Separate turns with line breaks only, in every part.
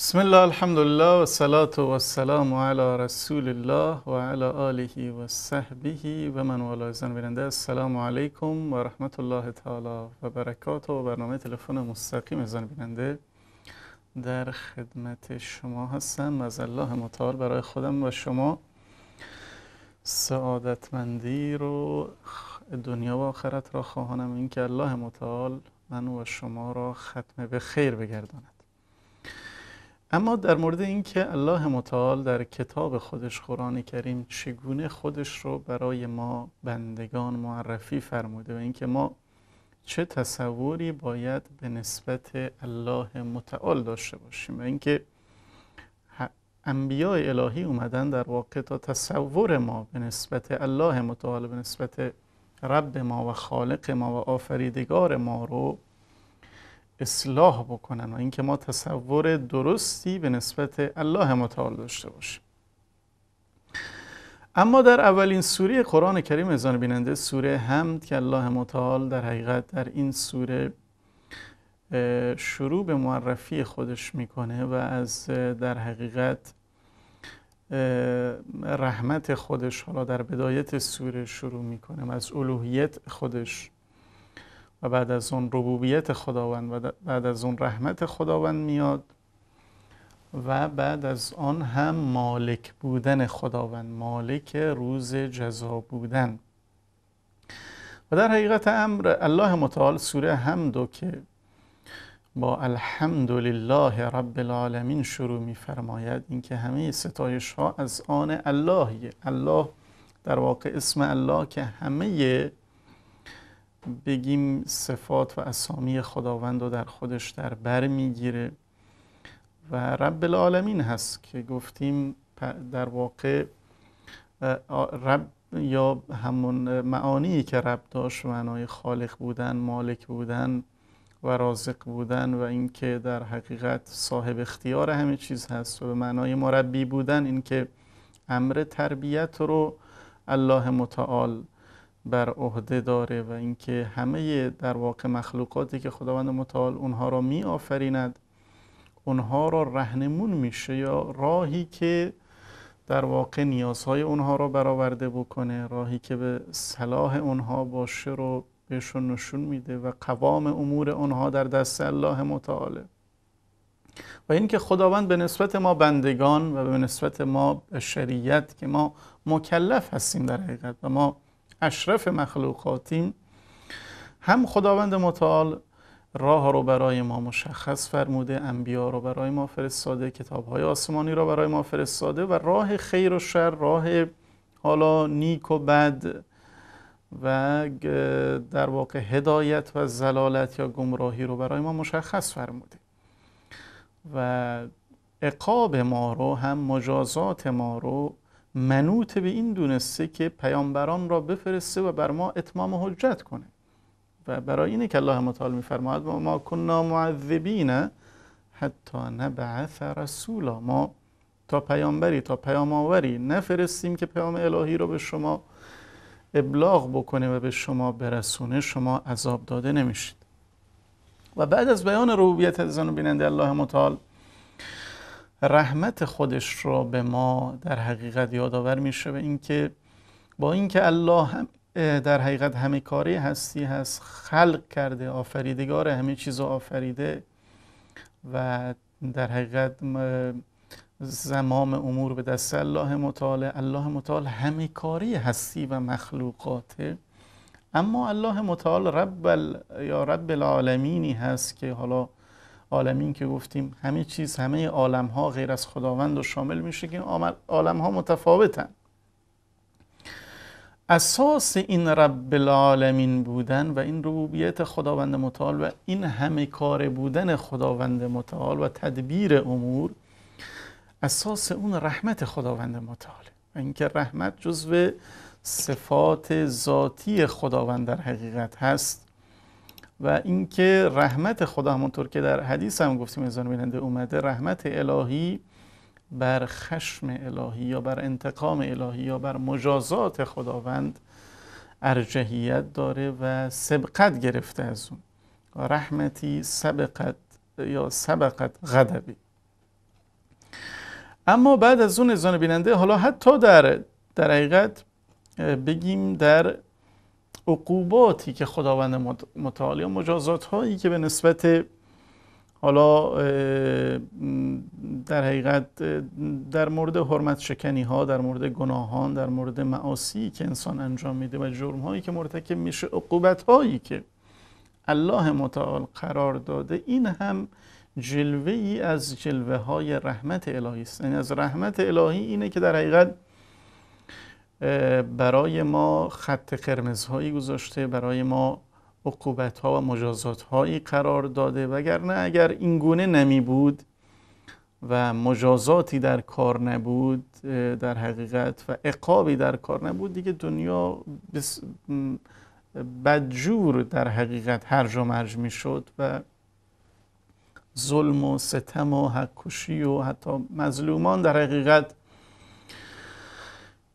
بسم الله الحمد لله و و و علی رسول الله و علی آله و صحبه و من و زن بیننده السلام علیکم و رحمت الله تعالی و برکات و برنامه تلفن مستقیم زن بیننده در خدمت شما هستم از الله متعال برای خودم و شما سعادتمندی رو دنیا و آخرت را خواهانم اینکه الله متعال من و شما را ختم به خیر بگرداند اما در مورد اینکه الله متعال در کتاب خودش قرآن کریم چگونه خودش رو برای ما بندگان معرفی فرموده و اینکه ما چه تصوری باید به نسبت الله متعال داشته باشیم و اینکه انبیاء الهی اومدن در واقع تا تصور ما به نسبت الله متعال به نسبت رب ما و خالق ما و آفریدگار ما رو اصلاح بکنن و اینکه ما تصور درستی به نسبت الله متعال داشته باشیم اما در اولین سوره قرآن کریم ازان بیننده سوره حمد که الله متعال در حقیقت در این سوره شروع به معرفی خودش میکنه و از در حقیقت رحمت خودش حالا در بدایت سوره شروع میکنه از الوهیت خودش و بعد از اون ربوبیت خداوند و بعد از اون رحمت خداوند میاد و بعد از آن هم مالک بودن خداوند مالک روز جزا بودن و در حقیقت امر الله متعال سوره حمدو که با الحمدلله لله رب العالمین شروع می فرماید اینکه همه ستایش ها از آن اللهیه الله در واقع اسم الله که همه بگیم صفات و اسامی خداوند رو در خودش در بر میگیره و رب العالمین هست که گفتیم در واقع رب یا همون معانی که رب داشت معنای خالق بودن مالک بودن و رازق بودن و اینکه در حقیقت صاحب اختیار همه چیز هست و به معنای مربی بودن اینکه امر تربیت رو الله متعال بر عهده داره و اینکه همه در واقع مخلوقاتی که خداوند متعال اونها را می آفریند اونها را رهنمون میشه یا راهی که در واقع نیازهای اونها را برآورده بکنه راهی که به صلاح اونها باشه رو بهشون نشون میده و قوام امور اونها در دست الله متعاله و اینکه خداوند به نسبت ما بندگان و به نسبت ما شریعت که ما مکلف هستیم در حقیقت و ما اشرف مخلوقاتیم هم خداوند متعال راه رو برای ما مشخص فرموده انبیا رو برای ما فرستاده کتاب های آسمانی رو برای ما فرستاده و راه خیر و شر راه حالا نیک و بد و در واقع هدایت و زلالت یا گمراهی رو برای ما مشخص فرموده و عقاب ما رو هم مجازات ما رو منوط به این دونسته که پیامبران را بفرسته و بر ما اتمام حجت کنه و برای اینه که الله متعال میفرماید ما کننا معذبین حتی نبعث رسولا ما تا پیامبری تا پیام آوری نفرستیم که پیام الهی را به شما ابلاغ بکنه و به شما برسونه شما عذاب داده نمیشید و بعد از بیان ربوبیت از بیننده الله متعال رحمت خودش رو به ما در حقیقت یادآور میشه و اینکه با اینکه الله در حقیقت همه کاری هستی هست خلق کرده آفریدگار همه چیز آفریده و در حقیقت زمام امور به دست الله متعال الله متعال همه کاری هستی و مخلوقاته اما الله متعال رب یا رب العالمینی هست که حالا عالمین که گفتیم همه چیز همه عالم ها غیر از خداوند و شامل میشه که عالم ها متفاوتن اساس این رب العالمین بودن و این ربوبیت خداوند متعال و این همه کار بودن خداوند متعال و تدبیر امور اساس اون رحمت خداوند متعال و اینکه رحمت جزو صفات ذاتی خداوند در حقیقت هست و اینکه رحمت خدا همونطور که در حدیث هم گفتیم ازان بیننده اومده رحمت الهی بر خشم الهی یا بر انتقام الهی یا بر مجازات خداوند ارجهیت داره و سبقت گرفته از اون رحمتی سبقت یا سبقت غدبی اما بعد از اون ازان بیننده حالا حتی در در حقیقت بگیم در عقوباتی که خداوند متعالی مجازات هایی که به نسبت حالا در حقیقت در مورد حرمت شکنی ها در مورد گناهان در مورد معاصی که انسان انجام میده و جرم هایی که مرتکب میشه عقوبت هایی که الله متعال قرار داده این هم جلوه ای از جلوه های رحمت الهی است یعنی از رحمت الهی اینه که در حقیقت برای ما خط قرمزهایی گذاشته برای ما عقوبت ها و مجازات هایی قرار داده وگرنه اگر این گونه نمی بود و مجازاتی در کار نبود در حقیقت و اقابی در کار نبود دیگه دنیا بس بدجور در حقیقت هرج و مرج می شد و ظلم و ستم و حکوشی و حتی مظلومان در حقیقت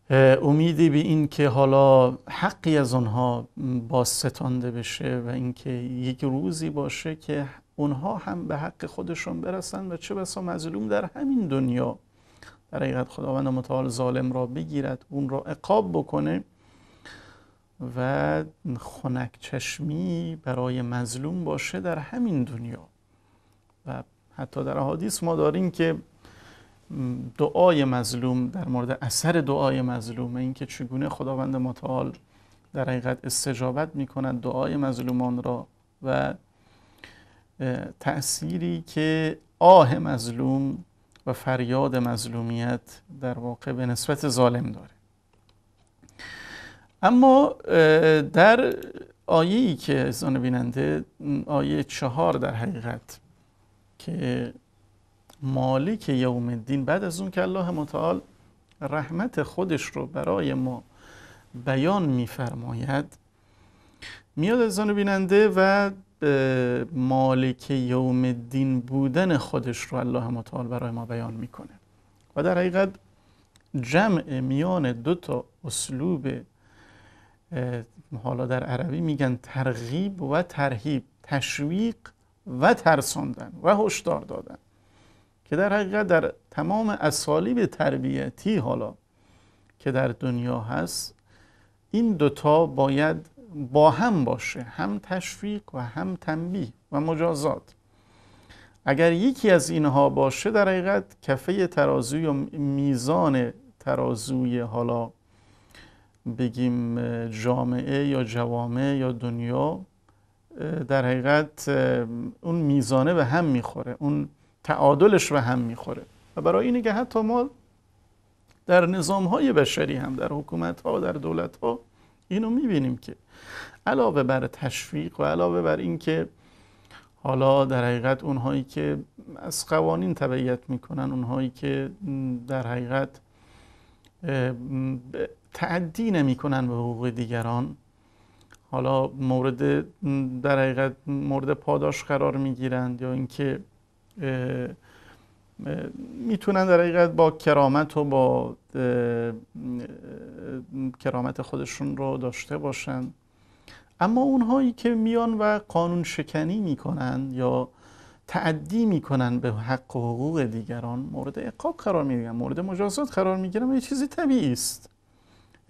امیدی به این که حالا حقی از آنها ستانده بشه و اینکه یک روزی باشه که اونها هم به حق خودشون برسن و چه بسا مظلوم در همین دنیا در حقیقت خداوند متعال ظالم را بگیرد اون را عقاب بکنه و خنک چشمی برای مظلوم باشه در همین دنیا و حتی در احادیث ما داریم که دعای مظلوم در مورد اثر دعای مظلوم اینکه چگونه خداوند متعال در حقیقت استجابت می کند دعای مظلومان را و تأثیری که آه مظلوم و فریاد مظلومیت در واقع به نسبت ظالم داره اما در آیه ای که ازان بیننده آیه چهار در حقیقت که مالک یوم الدین بعد از اون که الله متعال رحمت خودش رو برای ما بیان میفرماید میاد از آن بیننده و مالک یوم الدین بودن خودش رو الله متعال برای ما بیان میکنه و در حقیقت جمع میان دو تا اسلوب حالا در عربی میگن ترغیب و ترهیب تشویق و ترساندن و هشدار دادن که در حقیقت در تمام اسالیب تربیتی حالا که در دنیا هست این دوتا باید با هم باشه هم تشویق و هم تنبیه و مجازات اگر یکی از اینها باشه در حقیقت کفه ترازوی و میزان ترازوی حالا بگیم جامعه یا جوامع یا دنیا در حقیقت اون میزانه به هم میخوره اون تعادلش و هم میخوره و برای اینه که حتی ما در نظام های بشری هم در حکومت ها و در دولت ها اینو میبینیم که علاوه بر تشویق و علاوه بر اینکه حالا در حقیقت اونهایی که از قوانین تبعیت میکنن اونهایی که در حقیقت تعدی نمیکنن به حقوق دیگران حالا مورد در حقیقت مورد پاداش قرار میگیرند یا اینکه میتونن در حقیقت با کرامت و با کرامت خودشون رو داشته باشن اما اونهایی که میان و قانون شکنی میکنن یا تعدی میکنن به حق و حقوق دیگران مورد عقاب قرار میگیرن مورد مجازات قرار میگیرن یه چیزی طبیعی است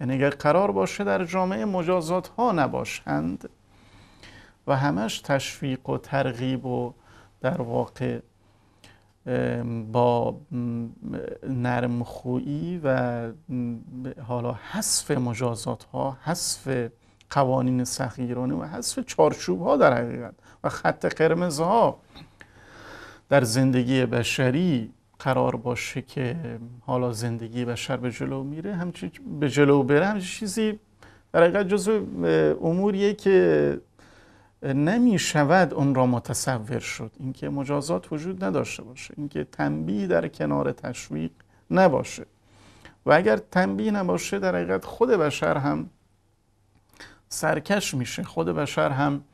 یعنی اگر قرار باشه در جامعه مجازات ها نباشند و همش تشویق و ترغیب و در واقع با نرم خویی و حالا حذف مجازات ها حذف قوانین سخیرانه و حذف چارچوب ها در حقیقت و خط قرمز ها در زندگی بشری قرار باشه که حالا زندگی بشر به جلو میره همچنین به جلو بره همچنین چیزی در حقیقت جزو اموریه که نمی شود اون را متصور شد اینکه مجازات وجود نداشته باشه اینکه تنبیه در کنار تشویق نباشه و اگر تنبیه نباشه در حقیقت خود بشر هم سرکش میشه خود بشر هم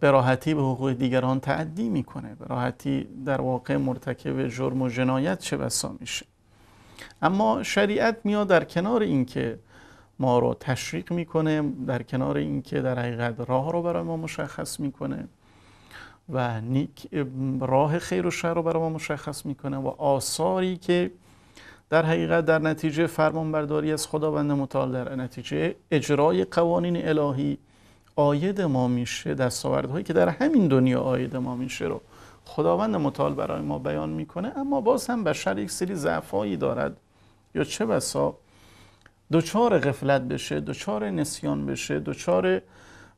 به راحتی به حقوق دیگران تعدی میکنه به راحتی در واقع مرتکب جرم و جنایت چه بسا میشه اما شریعت میاد در کنار اینکه ما رو تشویق میکنه در کنار اینکه در حقیقت راه رو برای ما مشخص میکنه و نیک راه خیر و شر رو برای ما مشخص میکنه و آثاری که در حقیقت در نتیجه فرمانبرداری از خداوند متعال در نتیجه اجرای قوانین الهی آید ما میشه دستاوردهایی که در همین دنیا آید ما میشه رو خداوند متعال برای ما بیان میکنه اما باز هم بشر یک سری ضعفایی دارد یا چه بسا دچار غفلت بشه دچار نسیان بشه دچار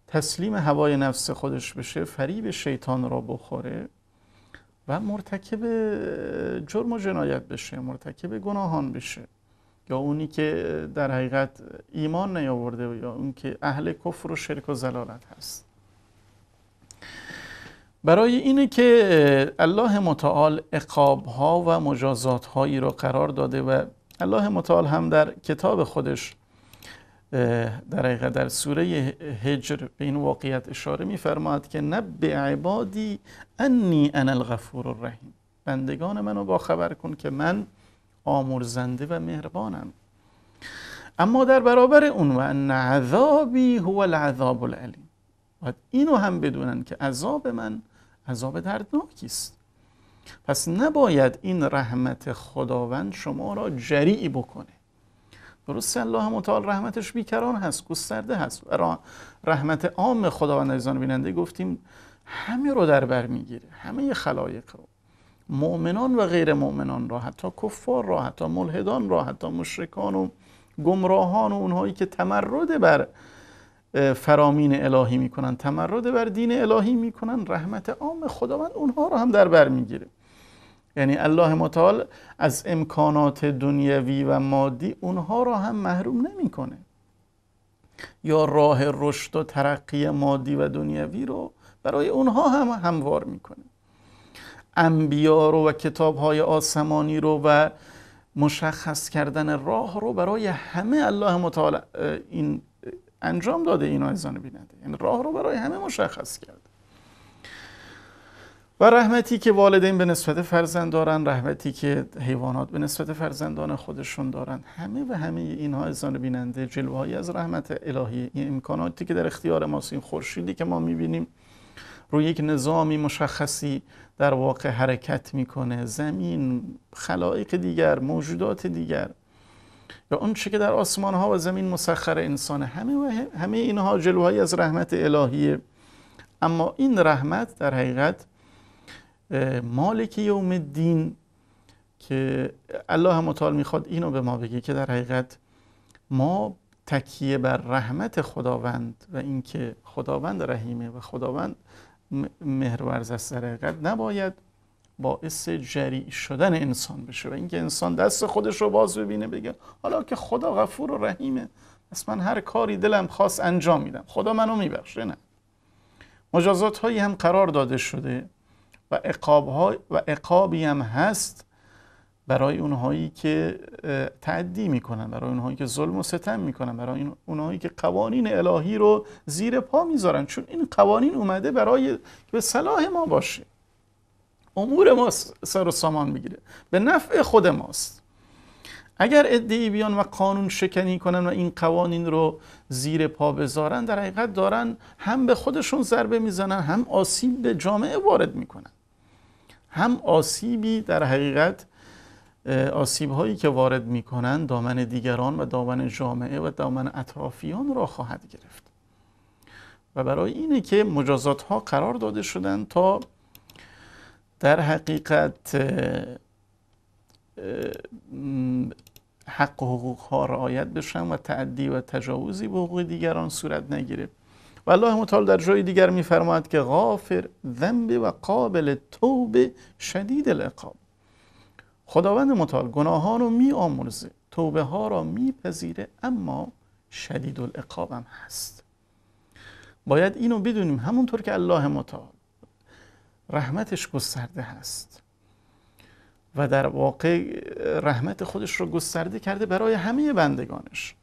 تسلیم هوای نفس خودش بشه فریب شیطان را بخوره و مرتکب جرم و جنایت بشه مرتکب گناهان بشه یا اونی که در حقیقت ایمان نیاورده یا اون که اهل کفر و شرک و زلالت هست برای اینه که الله متعال اقاب ها و مجازات هایی را قرار داده و الله متعال هم در کتاب خودش در در سوره هجر به این واقعیت اشاره میفرماد که نب عبادی انی انا الغفور الرحیم بندگان منو با خبر کن که من آمرزنده و مهربانم اما در برابر اون و ان عذابی هو العذاب العلیم باید اینو هم بدونن که عذاب من عذاب دردناکی است پس نباید این رحمت خداوند شما را جریع بکنه درسته الله متعال رحمتش بیکران هست گسترده هست و رحمت عام خداوند عزیزان بیننده گفتیم همه رو در بر میگیره همه خلایق رو مؤمنان و غیر مؤمنان را حتی کفار را حتی ملحدان را حتی مشرکان و گمراهان و اونهایی که تمرد بر فرامین الهی میکنن تمرد بر دین الهی میکنن رحمت عام خداوند اونها رو هم در بر میگیره یعنی الله متعال از امکانات دنیوی و مادی اونها را هم محروم نمیکنه یا راه رشد و ترقی مادی و دنیوی رو برای اونها هم هموار میکنه انبیا رو و کتاب های آسمانی رو و مشخص کردن راه رو برای همه الله متعال این انجام داده این آیزان بیننده یعنی راه رو برای همه مشخص کرد. و رحمتی که والدین به نسبت فرزند دارن رحمتی که حیوانات به نسبت فرزندان خودشون دارن همه و همه اینها انسان بیننده جلوهایی از رحمت الهی این امکاناتی که در اختیار ماست این خورشیدی که ما میبینیم روی یک نظامی مشخصی در واقع حرکت میکنه زمین خلایق دیگر موجودات دیگر یا اون چه که در آسمان ها و زمین مسخر انسانه همه و همه اینها جلوهایی از رحمت الهی. اما این رحمت در حقیقت مالک یوم الدین که الله متعال میخواد اینو به ما بگه که در حقیقت ما تکیه بر رحمت خداوند و اینکه خداوند رحیمه و خداوند مهرورز در حقیقت نباید باعث جریع شدن انسان بشه و اینکه انسان دست خودش رو باز ببینه بگه حالا که خدا غفور و رحیمه پس من هر کاری دلم خواست انجام میدم خدا منو میبخشه نه مجازات هایی هم قرار داده شده و و اقابی هم هست برای اونهایی که تعدی میکنن برای اونهایی که ظلم و ستم میکنن برای اونهایی که قوانین الهی رو زیر پا میذارن چون این قوانین اومده برای به صلاح ما باشه امور ما سر و سامان میگیره به نفع خود ماست اگر ادعی بیان و قانون شکنی کنن و این قوانین رو زیر پا بذارن در حقیقت دارن هم به خودشون ضربه میزنن هم آسیب به جامعه وارد میکنن هم آسیبی در حقیقت آسیب هایی که وارد می دامن دیگران و دامن جامعه و دامن اطرافیان را خواهد گرفت و برای اینه که مجازات ها قرار داده شدن تا در حقیقت حق و حقوق ها رعایت بشن و تعدی و تجاوزی به حقوق دیگران صورت نگیره و الله متعال در جای دیگر میفرماید که غافر ذنب و قابل توبه شدید العقاب خداوند متعال گناهان رو میآمرزه توبه ها را میپذیره اما شدید العقاب هم هست باید اینو بدونیم همونطور که الله متعال رحمتش گسترده هست و در واقع رحمت خودش رو گسترده کرده برای همه بندگانش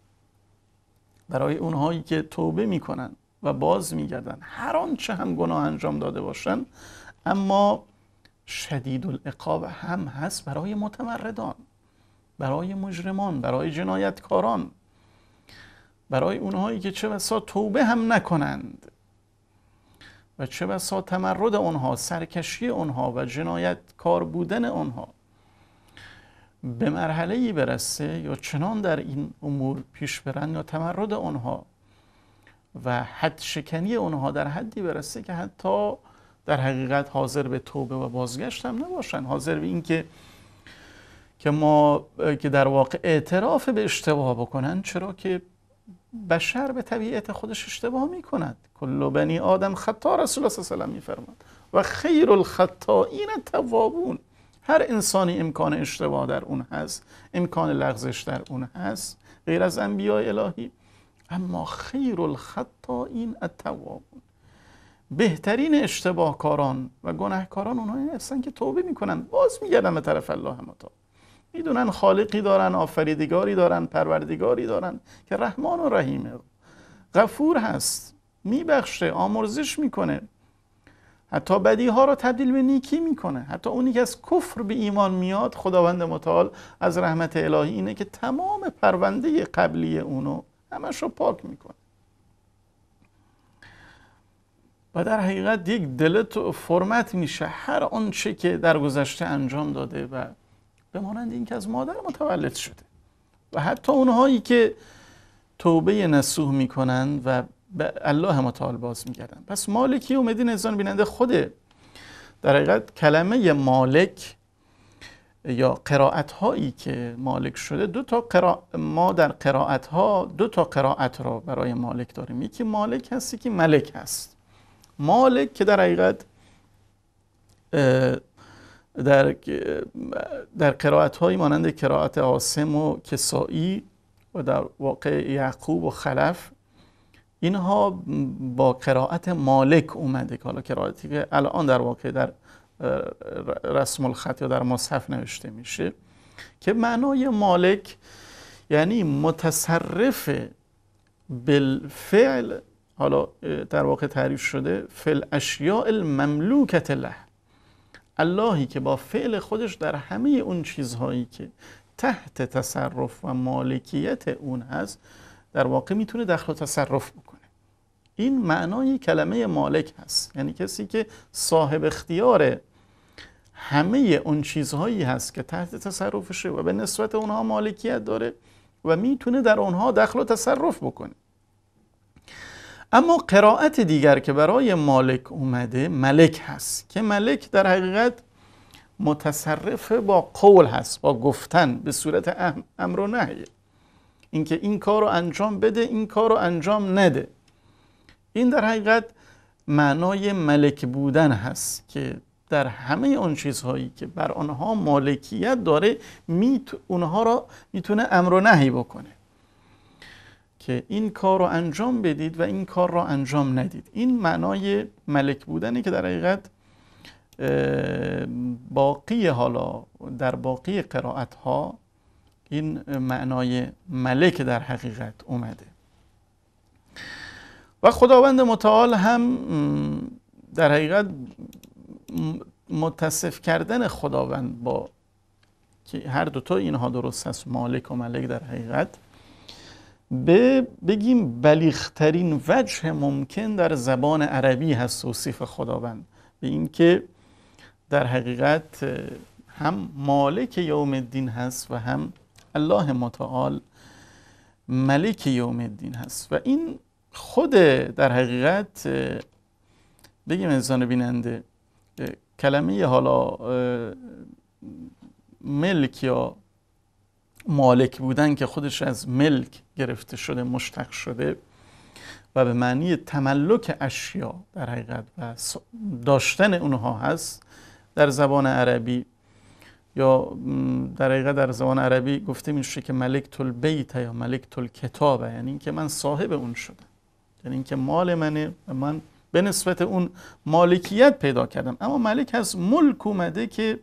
برای اونهایی که توبه میکنن و باز میگردن هر آنچه هم گناه انجام داده باشن اما شدید العقاب هم هست برای متمردان برای مجرمان برای جنایتکاران برای اونهایی که چه بسا توبه هم نکنند و چه بسا تمرد آنها سرکشی آنها و جنایتکار بودن آنها به مرحله ای برسه یا چنان در این امور پیش برند یا تمرد آنها و حد شکنی اونها در حدی برسه که حتی در حقیقت حاضر به توبه و بازگشت هم نباشن حاضر به اینکه که ما که در واقع اعتراف به اشتباه بکنن چرا که بشر به طبیعت خودش اشتباه میکند کل بنی آدم خطا رسول الله صلی الله علیه و و خیر الخطائین توابون هر انسانی امکان اشتباه در اون هست امکان لغزش در اون هست غیر از انبیاء الهی اما خیر این التوابون بهترین اشتباهکاران و گناهکاران اونها هستن یعنی که توبه میکنن باز میگردن به طرف الله همتا میدونن خالقی دارن آفریدگاری دارن پروردگاری دارن که رحمان و رحیمه غفور هست میبخشه آمرزش میکنه حتی بدی ها را تبدیل به نیکی میکنه حتی اونی که از کفر به ایمان میاد خداوند متعال از رحمت الهی اینه که تمام پرونده قبلی اونو همش رو پاک میکنه و در حقیقت یک و فرمت میشه هر آنچه که در گذشته انجام داده و به مانند اینکه از مادر متولد شده و حتی اونهایی که توبه نسوح میکنند و به الله متعال باز میگردن پس مالکی مدین انسان بیننده خوده در حقیقت کلمه مالک یا قرائت هایی که مالک شده دو تا ما در قرائت ها دو تا قرائت را برای مالک داریم یکی مالک هستی که ملک هست مالک که در حقیقت در در قرائت های مانند قرائت عاصم و کسایی و در واقع یعقوب و خلف اینها با قرائت مالک اومده که حالا قرائتی که الان در واقع در رسم الخط یا در مصحف نوشته میشه که معنای مالک یعنی متصرف بالفعل حالا در واقع تعریف شده فل اشیاء المملوکت له اللهی که با فعل خودش در همه اون چیزهایی که تحت تصرف و مالکیت اون هست در واقع میتونه دخل و تصرف بکنه این معنای کلمه مالک هست یعنی کسی که صاحب اختیار همه اون چیزهایی هست که تحت تصرفشه و به نسبت اونها مالکیت داره و میتونه در اونها دخل و تصرف بکنه اما قرائت دیگر که برای مالک اومده ملک هست که ملک در حقیقت متصرف با قول هست با گفتن به صورت امر و نهیه اینکه این کار رو انجام بده این کار رو انجام نده این در حقیقت معنای ملک بودن هست که در همه آن چیزهایی که بر آنها مالکیت داره میت اونها را میتونه امر و نهی بکنه که این کار رو انجام بدید و این کار را انجام ندید این معنای ملک بودنه که در حقیقت باقی حالا در باقی قرائت ها این معنای ملک در حقیقت اومده و خداوند متعال هم در حقیقت متصف کردن خداوند با که هر دوتا اینها درست است مالک و ملک در حقیقت به بگیم بلیخترین وجه ممکن در زبان عربی هست توصیف خداوند به اینکه در حقیقت هم مالک یوم الدین هست و هم الله متعال ملک یوم الدین هست و این خود در حقیقت بگیم انسان بیننده کلمه حالا ملک یا مالک بودن که خودش از ملک گرفته شده مشتق شده و به معنی تملک اشیا در حقیقت و داشتن اونها هست در زبان عربی یا در حقیقت در زبان عربی گفته میشه که ملک تل بیت یا ملک تل کتابه یعنی اینکه من صاحب اون شدم یعنی اینکه مال منه و من به نسبت اون مالکیت پیدا کردم اما ملک از ملک اومده که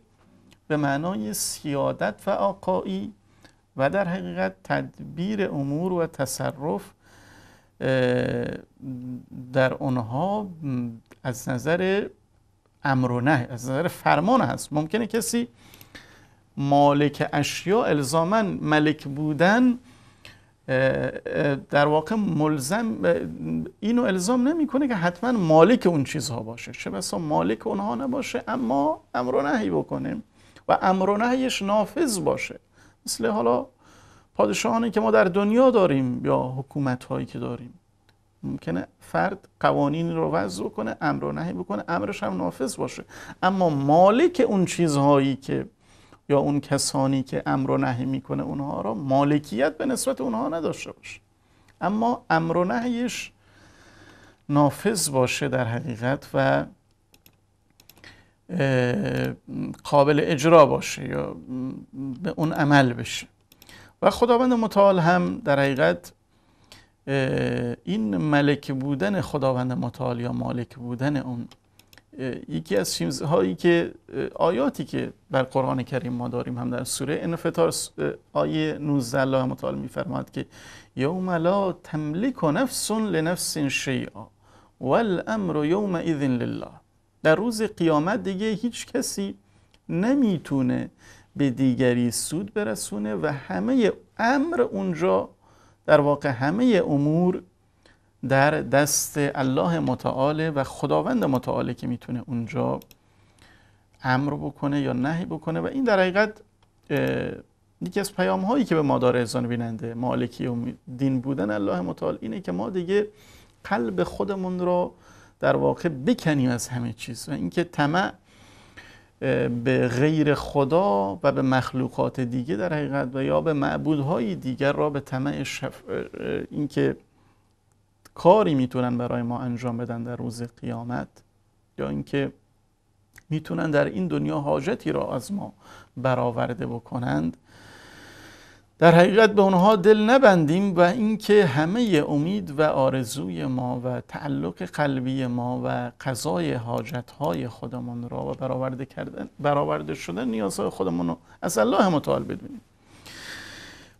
به معنای سیادت و آقایی و در حقیقت تدبیر امور و تصرف در آنها از نظر امر و نه از نظر فرمان هست ممکنه کسی مالک اشیا الزامن ملک بودن در واقع ملزم اینو الزام نمیکنه که حتما مالک اون چیزها باشه چه بسا مالک اونها نباشه اما امر و نهی بکنه و امر و نهیش نافذ باشه مثل حالا پادشاهانی که ما در دنیا داریم یا حکومت هایی که داریم ممکنه فرد قوانین رو وضع کنه امر و نهی بکنه امرش هم نافذ باشه اما مالک اون چیزهایی که یا اون کسانی که امر و نهی میکنه اونها را مالکیت به نسبت اونها نداشته باشه اما امر و نهیش نافذ باشه در حقیقت و قابل اجرا باشه یا به اون عمل بشه و خداوند متعال هم در حقیقت این ملک بودن خداوند متعال یا مالک بودن اون یکی از چیزهایی که آیاتی که بر قرآن کریم ما داریم هم در سوره انفطار آیه 19 الله متعال میفرماد که یوم لا تملک نفس لنفس شیئا والامر یوم اذن لله در روز قیامت دیگه هیچ کسی نمیتونه به دیگری سود برسونه و همه امر اونجا در واقع همه امور در دست الله متعاله و خداوند متعاله که میتونه اونجا امر بکنه یا نهی بکنه و این در حقیقت یکی از پیام هایی که به ما داره ازان بیننده مالکی و دین بودن الله متعال اینه که ما دیگه قلب خودمون رو در واقع بکنیم از همه چیز و اینکه طمع به غیر خدا و به مخلوقات دیگه در حقیقت و یا به معبودهای دیگر را به طمع اینکه کاری میتونن برای ما انجام بدن در روز قیامت یا اینکه میتونن در این دنیا حاجتی را از ما برآورده بکنند در حقیقت به اونها دل نبندیم و اینکه همه امید و آرزوی ما و تعلق قلبی ما و قضای حاجتهای خودمون را و برآورده کردن برآورده شدن نیازهای خودمون رو از الله متعال بدونیم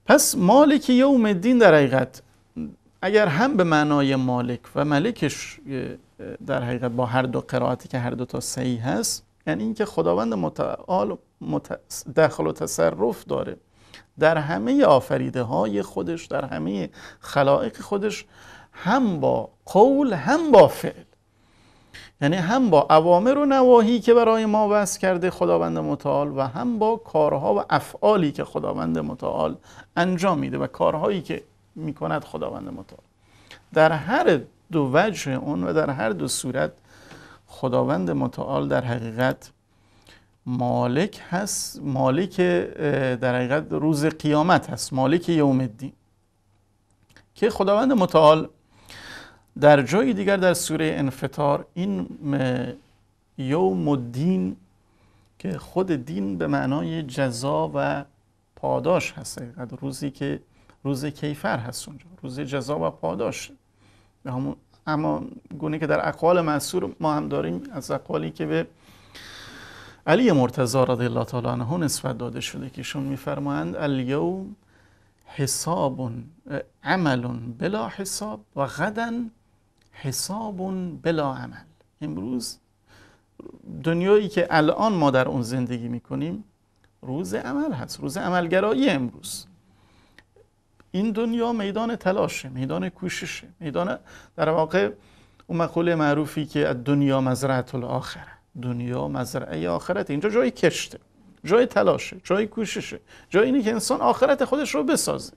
پس مالک یوم الدین در حقیقت اگر هم به معنای مالک و ملکش در حقیقت با هر دو قرائتی که هر دو تا صحیح هست یعنی اینکه خداوند متعال دخل و تصرف داره در همه آفریده های خودش در همه خلائق خودش هم با قول هم با فعل یعنی هم با اوامر و نواهی که برای ما وضع کرده خداوند متعال و هم با کارها و افعالی که خداوند متعال انجام میده و کارهایی که می کند خداوند متعال در هر دو وجه اون و در هر دو صورت خداوند متعال در حقیقت مالک هست مالک در حقیقت روز قیامت هست مالک یوم الدین که خداوند متعال در جای دیگر در سوره انفطار این یوم الدین که خود دین به معنای جزا و پاداش هست روزی که روز کیفر هست اونجا روز جزا و پاداش اما گونه که در اقوال منصور ما هم داریم از اقوالی که به علی مرتضا رضی الله تعالی عنه نسبت داده شده که ایشون میفرمایند الیوم حساب عمل بلا حساب و غدا حساب بلا عمل امروز دنیایی که الان ما در اون زندگی میکنیم روز عمل هست روز عملگرایی امروز این دنیا میدان تلاشه میدان کوششه میدان در واقع اون مقوله معروفی که از دنیا مزرعت الاخره دنیا مزرعه آخرت اینجا جای کشته جای تلاشه جای کوششه جای اینه که انسان آخرت خودش رو بسازه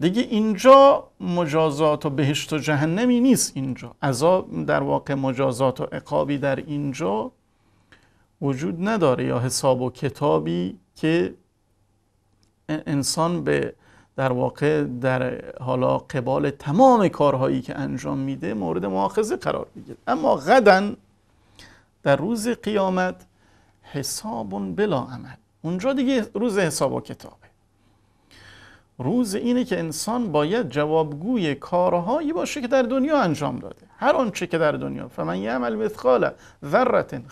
دیگه اینجا مجازات و بهشت و جهنمی نیست اینجا عذاب در واقع مجازات و عقابی در اینجا وجود نداره یا حساب و کتابی که انسان به در واقع در حالا قبال تمام کارهایی که انجام میده مورد مؤاخذه قرار میگیره اما غدا در روز قیامت حساب بلا عمل اونجا دیگه روز حساب و کتابه روز اینه که انسان باید جوابگوی کارهایی باشه که در دنیا انجام داده هر آنچه که در دنیا فمن یعمل مثقال ذره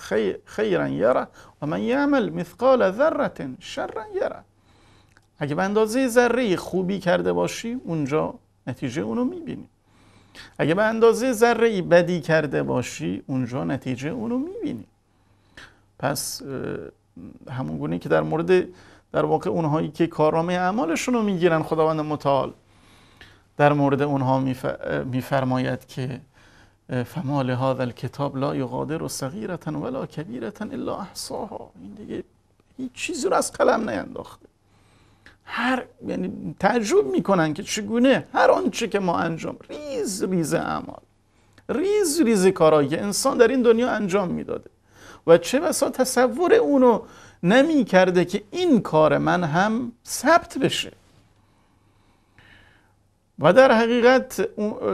خیرا یره و من یعمل مثقال ذره شرا یره اگه به اندازه ذره خوبی کرده باشی اونجا نتیجه اونو میبینی اگه به اندازه ذره بدی کرده باشی اونجا نتیجه اونو میبینی پس همون که در مورد در واقع اونهایی که کارنامه اعمالشون رو میگیرن خداوند متعال در مورد اونها میفرماید که فمال هذا الکتاب لا یغادر صغیرة ولا کبیرة الا احصاها این دیگه هیچ چیزی رو از قلم نینداخته هر یعنی تعجب میکنن که چگونه هر آنچه که ما انجام ریز ریز اعمال ریز ریز کارایی انسان در این دنیا انجام میداده و چه بسا تصور اونو نمی کرده که این کار من هم ثبت بشه و در حقیقت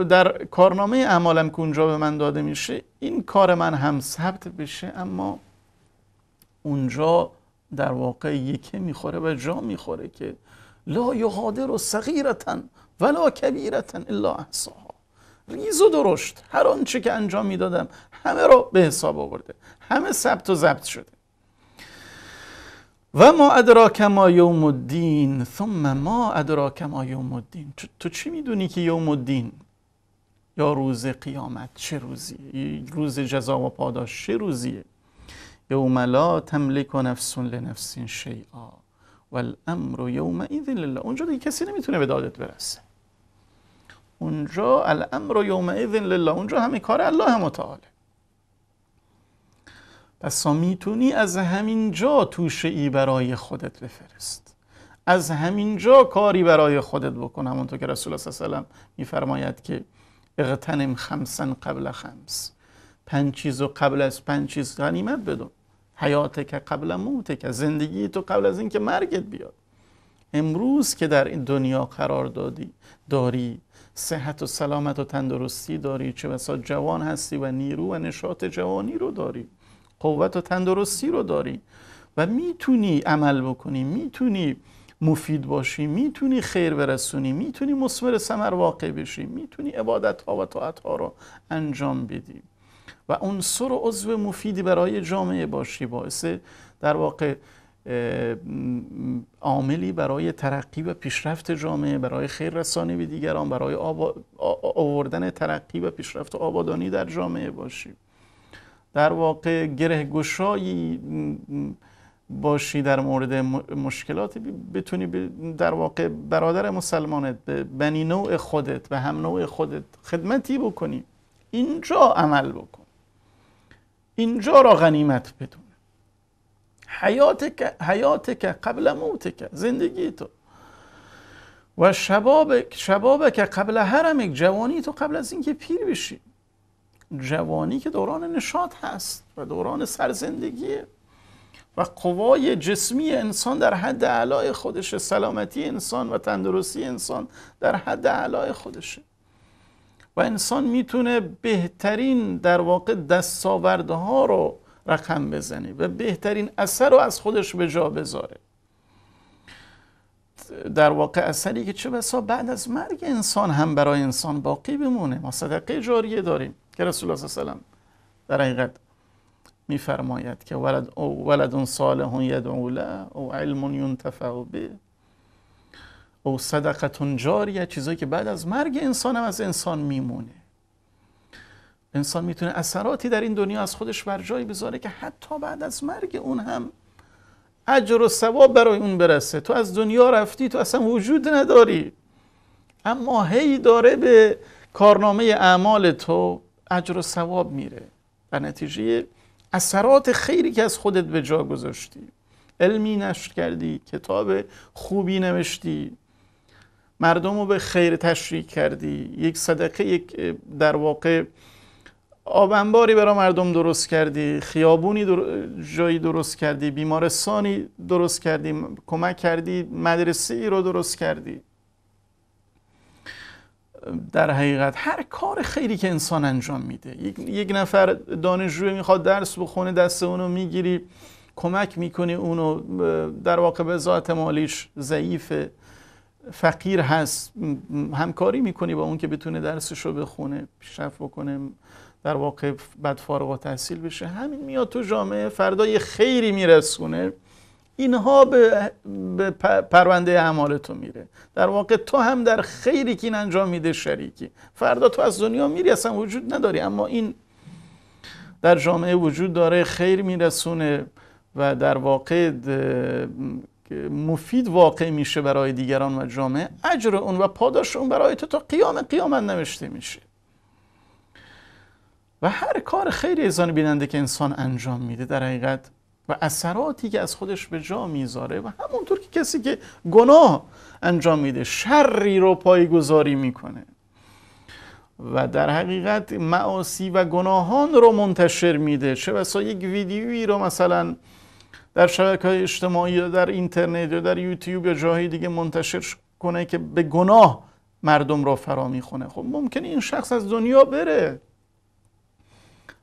در کارنامه اعمالم که اونجا به من داده میشه این کار من هم ثبت بشه اما اونجا در واقع یکی میخوره و جا میخوره که لا یهادر و صغیرتن ولا کبیرتن الا احصاها ریز و درشت هر آنچه که انجام میدادم همه رو به حساب آورده همه ثبت و ضبط شده و ما ادراک ما یوم الدین ثم ما ادراک ما یوم الدین تو چی میدونی که یوم الدین یا روز قیامت چه روزیه روز جزا و پاداش چه روزیه یوم لا تملک نفس لنفس شیئا والامر یومئذ لله اونجا دیگه کسی نمیتونه به دادت برسه اونجا الامر اذن لله اونجا همه کار الله متعاله پس میتونی از همین جا توشه ای برای خودت بفرست از همین جا کاری برای خودت بکن همونطور که رسول الله صلی الله علیه میفرماید که اغتنم خمسن قبل خمس پنج چیزو قبل از پنج چیز غنیمت بدون حیات که قبل موت که زندگی تو قبل از اینکه مرگت بیاد امروز که در این دنیا قرار دادی داری صحت و سلامت و تندرستی داری چه بسا جوان هستی و نیرو و نشاط جوانی رو داری قوت و تندرستی رو داری و میتونی عمل بکنی میتونی مفید باشی میتونی خیر برسونی میتونی مسمر سمر واقع بشی میتونی عبادت ها و طاعت ها رو انجام بدی و سر و عضو مفیدی برای جامعه باشی باعث در واقع عاملی برای ترقی و پیشرفت جامعه برای خیر رسانی به دیگران برای آوردن ترقی و پیشرفت و آبادانی در جامعه باشی در واقع گره گشایی باشی در مورد مشکلاتی بتونی در واقع برادر مسلمانت به بنی نوع خودت و هم نوع خودت خدمتی بکنی اینجا عمل بکن اینجا را غنیمت بدون حیات که قبل که زندگی تو و شباب که قبل حرمک جوانی تو قبل از اینکه پیر بشی جوانی که دوران نشاط هست و دوران سرزندگیه و قوای جسمی انسان در حد علای خودش سلامتی انسان و تندرستی انسان در حد علای خودشه و انسان میتونه بهترین در واقع دستاورده ها رو رقم بزنه و بهترین اثر رو از خودش به جا بذاره در واقع اثری که چه بسا بعد از مرگ انسان هم برای انسان باقی بمونه ما صدقه جاریه داریم که رسول الله صلی الله علیه و در حقیقت میفرماید که ولد او ولد صالح یدعو له او علم ینتفع به او صدقتون جاریه چیزایی که بعد از مرگ انسان هم از انسان میمونه انسان میتونه اثراتی در این دنیا از خودش بر جای بذاره که حتی بعد از مرگ اون هم اجر و ثواب برای اون برسه تو از دنیا رفتی تو اصلا وجود نداری اما هی داره به کارنامه اعمال تو اجر و ثواب میره در نتیجه اثرات خیری که از خودت به جا گذاشتی علمی نشر کردی کتاب خوبی نوشتی مردم رو به خیر تشریح کردی یک صدقه یک در واقع آب انباری برای مردم درست کردی خیابونی جایی درست کردی بیمارستانی درست کردی کمک کردی مدرسه ای رو درست کردی در حقیقت هر کار خیری که انسان انجام میده یک, نفر دانشجو میخواد درس بخونه دست اونو میگیری کمک میکنی اونو در واقع به ذات مالیش ضعیفه فقیر هست همکاری میکنی با اون که بتونه درسش رو بخونه پیشرفت بکنه در واقع بعد فارغ تحصیل بشه همین میاد تو جامعه فردا خیری میرسونه اینها به, به پرونده اعمال تو میره در واقع تو هم در خیری که این انجام میده شریکی فردا تو از دنیا میری اصلا وجود نداری اما این در جامعه وجود داره خیر میرسونه و در واقع مفید واقع میشه برای دیگران و جامعه اجر اون و پاداش اون برای تو تا قیام قیامت نوشته میشه و هر کار خیلی ازان بیننده که انسان انجام میده در حقیقت و اثراتی که از خودش به جا میذاره و همونطور که کسی که گناه انجام میده شری رو پایگذاری میکنه و در حقیقت معاصی و گناهان رو منتشر میده چه بسا یک ویدیویی رو مثلا در شبکه های اجتماعی یا در اینترنت یا در یوتیوب یا جاهای دیگه منتشر کنه که به گناه مردم را فرا میخونه خب ممکن این شخص از دنیا بره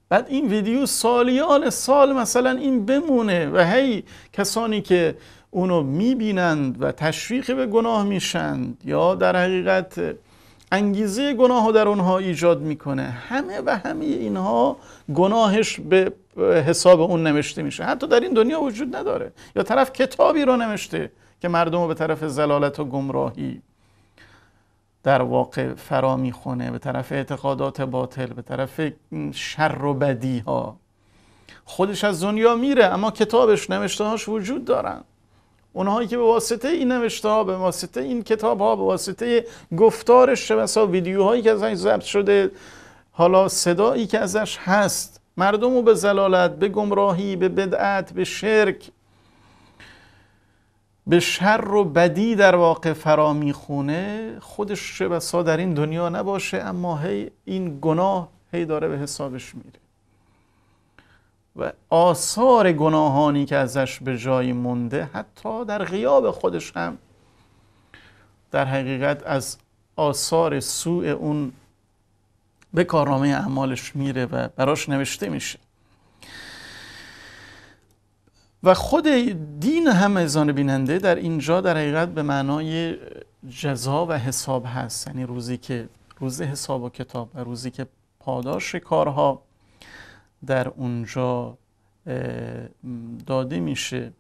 بعد این ویدیو سالیان سال مثلا این بمونه و هی کسانی که اونو میبینند و تشویق به گناه میشند یا در حقیقت انگیزه گناه رو در اونها ایجاد میکنه همه و همه اینها گناهش به حساب اون نوشته میشه حتی در این دنیا وجود نداره یا طرف کتابی رو نوشته که مردم رو به طرف زلالت و گمراهی در واقع فرا میخونه به طرف اعتقادات باطل به طرف شر و بدی ها خودش از دنیا میره اما کتابش نوشته هاش وجود دارن اونهایی که به واسطه این نوشته ها به واسطه این کتاب ها به واسطه گفتارش شبسا ویدیوهایی که ازش ضبط شده حالا صدایی که ازش هست مردم رو به زلالت به گمراهی به بدعت به شرک به شر و بدی در واقع فرا میخونه خودش شبسا در این دنیا نباشه اما هی این گناه هی داره به حسابش میره و آثار گناهانی که ازش به جای مونده حتی در غیاب خودش هم در حقیقت از آثار سوء اون به کارنامه اعمالش میره و براش نوشته میشه و خود دین هم ازان بیننده در اینجا در حقیقت به معنای جزا و حساب هست یعنی روزی که روز حساب و کتاب و روزی که پاداش کارها در اونجا داده میشه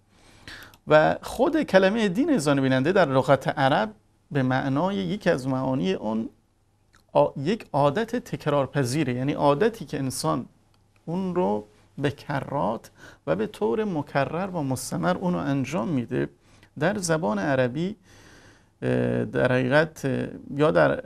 و خود کلمه دین ازان بیننده در لغت عرب به معنای یکی از معانی اون یک عادت تکرار یعنی عادتی که انسان اون رو به کرات و به طور مکرر و مستمر اون رو انجام میده در زبان عربی در حقیقت یا در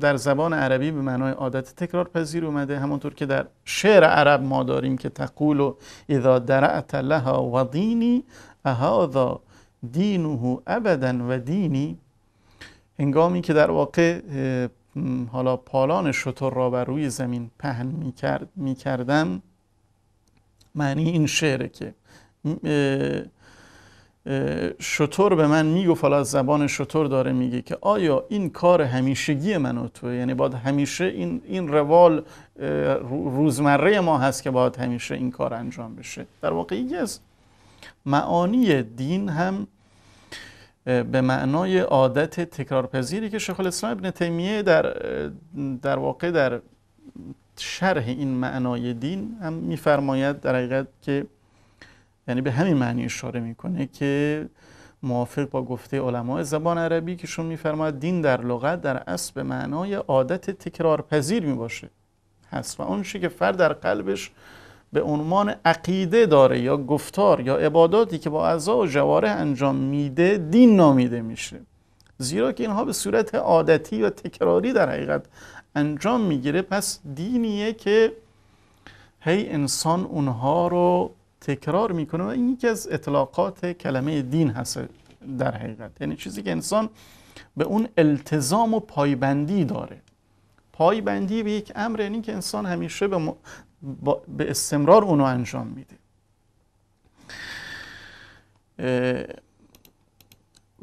در زبان عربی به معنای عادت تکرار پذیر اومده همانطور که در شعر عرب ما داریم که تقول و اذا درعت لها و دینی اهذا دینه ابدا و دینی هنگامی که در واقع حالا پالان شطور را بر روی زمین پهن می, کرد معنی این شعره که شطور به من میگفت حالا از زبان شطور داره میگه که آیا این کار همیشگی من و توه یعنی باید همیشه این, این روال روزمره ما هست که باید همیشه این کار انجام بشه در واقع یکی از معانی دین هم به معنای عادت تکرارپذیری که شیخ الاسلام ابن تیمیه در, در واقع در شرح این معنای دین هم میفرماید در حقیقت که یعنی به همین معنی اشاره میکنه که موافق با گفته علمای زبان عربی که شون میفرماید دین در لغت در اصل به معنای عادت تکرارپذیر میباشه هست و اون که فرد در قلبش به عنوان عقیده داره یا گفتار یا عباداتی که با اعضا و جواره انجام میده دین نامیده میشه زیرا که اینها به صورت عادتی و تکراری در حقیقت انجام میگیره پس دینیه که هی انسان اونها رو تکرار میکنه و این یکی از اطلاقات کلمه دین هست در حقیقت یعنی چیزی که انسان به اون التزام و پایبندی داره پایبندی به یک امر یعنی که انسان همیشه به, به استمرار اونو انجام میده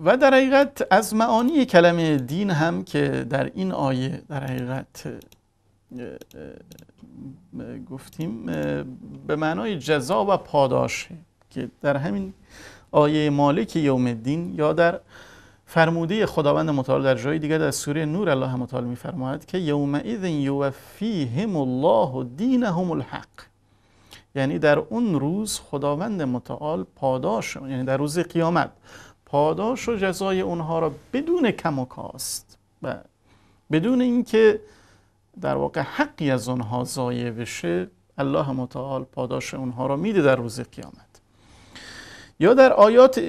و در حقیقت از معانی کلمه دین هم که در این آیه در حقیقت گفتیم به معنای جزا و پاداش که در همین آیه مالک یوم الدین یا در فرموده خداوند متعال در جای دیگر در سوره نور الله متعال میفرماید که یومئذ یوفیهم الله دینهم الحق یعنی در اون روز خداوند متعال پاداش یعنی در روز قیامت پاداش و جزای اونها را بدون کم و کاست و بدون اینکه در واقع حقی از اونها ضایع بشه الله متعال پاداش اونها را میده در روز قیامت یا در آیات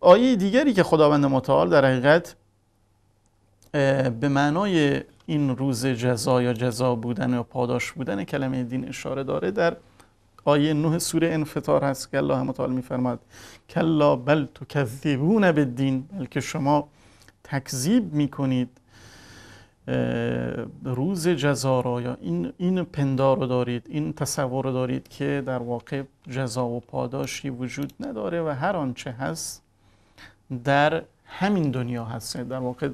آیه دیگری که خداوند متعال در حقیقت به معنای این روز جزا یا جزا بودن یا پاداش بودن کلمه دین اشاره داره در آیه 9 سوره انفطار هست که الله متعال میفرماد کلا بل تکذبون دین بلکه شما تکذیب میکنید روز جزا را یا این, این پندار رو دارید این تصور رو دارید که در واقع جزا و پاداشی وجود نداره و هر آنچه هست در همین دنیا هست یعنی در واقع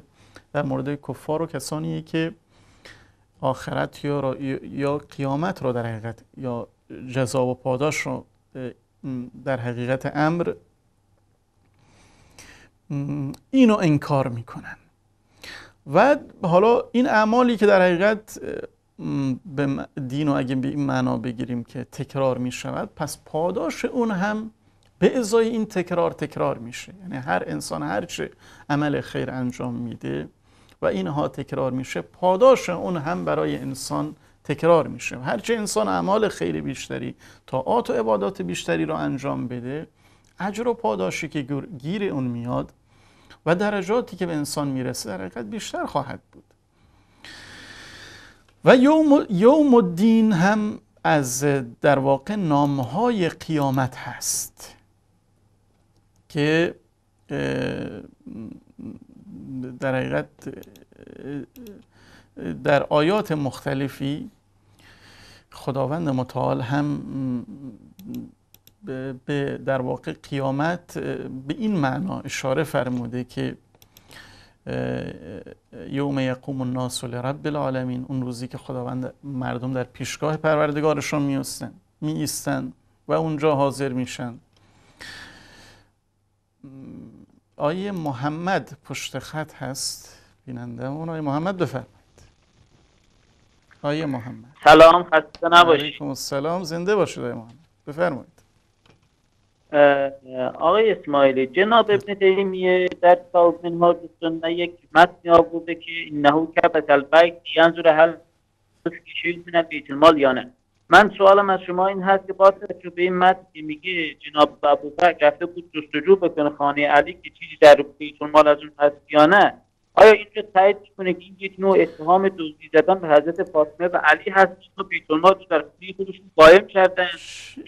در مورد کفار و کسانی که آخرت یا, را یا قیامت را در حقیقت یا جزا و پاداش رو در حقیقت امر اینو انکار میکنن و حالا این اعمالی که در حقیقت به دین و اگه به این معنا بگیریم که تکرار می شود پس پاداش اون هم به ازای این تکرار تکرار میشه یعنی هر انسان هر چه عمل خیر انجام میده و اینها تکرار میشه پاداش اون هم برای انسان تکرار میشه هرچه انسان اعمال خیر بیشتری آت و عبادات بیشتری را انجام بده اجر و پاداشی که گیر اون میاد و درجاتی که به انسان میرسه در حقیقت بیشتر خواهد بود و یوم, یوم الدین هم از در واقع نامهای قیامت هست که در حقیقت در آیات مختلفی خداوند متعال هم به در واقع قیامت به این معنا اشاره فرموده که یوم یقوم الناس لرب العالمین اون روزی که خداوند مردم در پیشگاه پروردگارشون می ایستن و اونجا حاضر میشن آیه محمد پشت خط هست بیننده اون آیه محمد بفرمایید آیه محمد
سلام خسته نباشید علیکم
السلام زنده باشید آیه بفرمایید
آقای اسماعیلی جناب ابن تیمیه در کتاب منهاج السنه یک متنی آورده که انه کبت البیت ینظر هل کشید من بیت المال یا نه من سوالم از شما این هست که با به این متن که میگه جناب ابوبکر رفته بود جستجو بکنه خانه علی که چیزی در بیت المال از اون هست یا نه آیا این تایید میکنه که نوع اتهام دزدی زدن به حضرت فاطمه و علی هست که خب بیتونها تو در خودشون قایم کردن